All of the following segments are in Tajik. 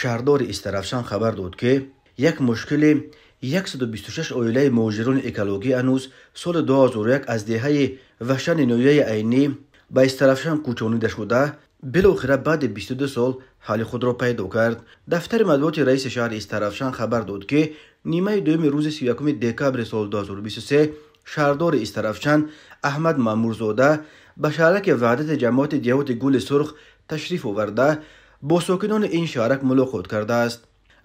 шаҳрдори истаравшан хабар дод ки як мушкили 126 оилаи муҳоҷирони экологӣ ҳанӯз соли 201 аз деҳаи вашани ноҳияи айнӣ ба истаравшан кӯчонида шуда билохира баъди 22 сол ҳалли худро пайдо кард дафтари матбуоти раиси шаҳри истаравшан хабар дод ки нимаи дуюми рӯзи 31 декабри соли 2023 шаҳрдори истаравшан аҳмад мамурзода ба шаҳраки ваҳдати ҷамоати деҳоти гули сурх ташриф оварда бо сокинони ин шаҳрак мулоқот кардааст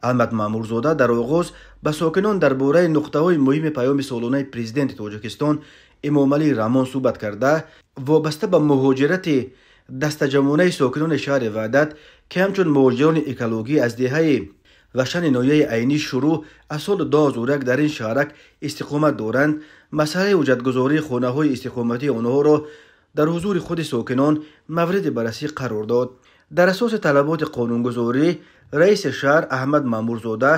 аҳмад маъмурзода дар оғоз ба сокинон дар бораи нуқтаҳои муҳими паёми солонаи президенти тоҷикистон эмомалӣ рамон сӯҳбат карда вобаста ба муҳоҷирати дастаҷамонаи сокинони шаҳри ваҳдат ки ҳамчун муҳоҷирони экологӣ аз деҳаи вашани ноҳияи айнӣ шурӯъ аз соли 201 дар ин шаҳрак истиқомат доранд масъалаи ҳуҷҷатгузории хонаҳои истиқоматии онҳоро дар ҳузури худи сокинон мавриди баррасӣ қарор дод дар асоси талаботи қонунгузорӣ раиси шаҳр аҳмад мамурзода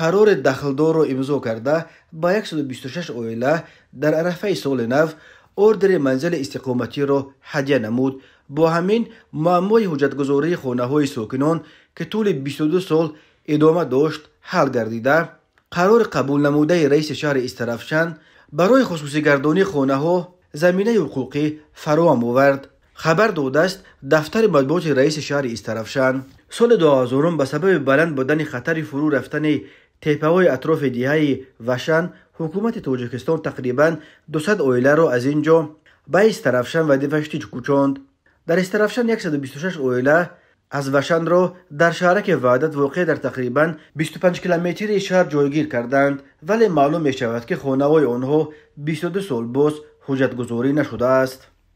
қарори дахлдорро имзо карда ба 126 оила дар арафаи соли нав ордери манзили истиқоматиро ҳадя намуд бо ҳамин муаммои ҳуҷҷатгузории хонаҳои сокинон ки тӯли 22 сол идома дошт ҳал гардида қарори қабулнамудаи раиси шаҳри истарафшан барои хусусӣгардони хонаҳо заминаи ҳуқуқӣ фароҳам овард خبر داده است دفتر مطبوعات رئیس شهر استرفشان سال 2000 به سبب بلند بودن خطر فرو رفتن تپه‌های اطراف دیهه وشان حکومت توجیکستان تقریبا 200 اویله را از اینجا به استرفشان و دفشتیچ کوچاند در استرفشان 126 اویله از وشن را در شهرک وعدت واقع در تقریبا 25 کیلومتری شهر جایگیر کردند ولی معلوم می شود که خانه‌های آنها 22 سال بوس حجت گذاری نشده است